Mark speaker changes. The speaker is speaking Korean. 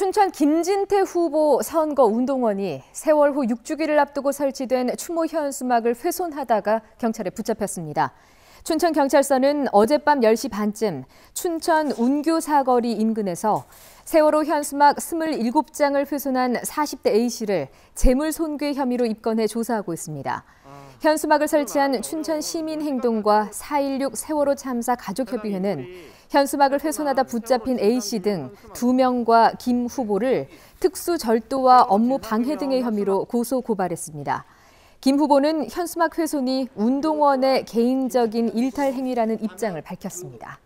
Speaker 1: 춘천 김진태 후보 선거 운동원이 세월 호 6주기를 앞두고 설치된 추모 현수막을 훼손하다가 경찰에 붙잡혔습니다. 춘천 경찰서는 어젯밤 10시 반쯤 춘천 운교 사거리 인근에서 세월호 현수막 27장을 훼손한 40대 A 씨를 재물 손괴 혐의로 입건해 조사하고 있습니다. 현수막을 설치한 춘천 시민행동과 4.16 세월호 참사 가족협의회는 현수막을 훼손하다 붙잡힌 A씨 등 2명과 김 후보를 특수 절도와 업무 방해 등의 혐의로 고소 고발했습니다. 김 후보는 현수막 훼손이 운동원의 개인적인 일탈 행위라는 입장을 밝혔습니다.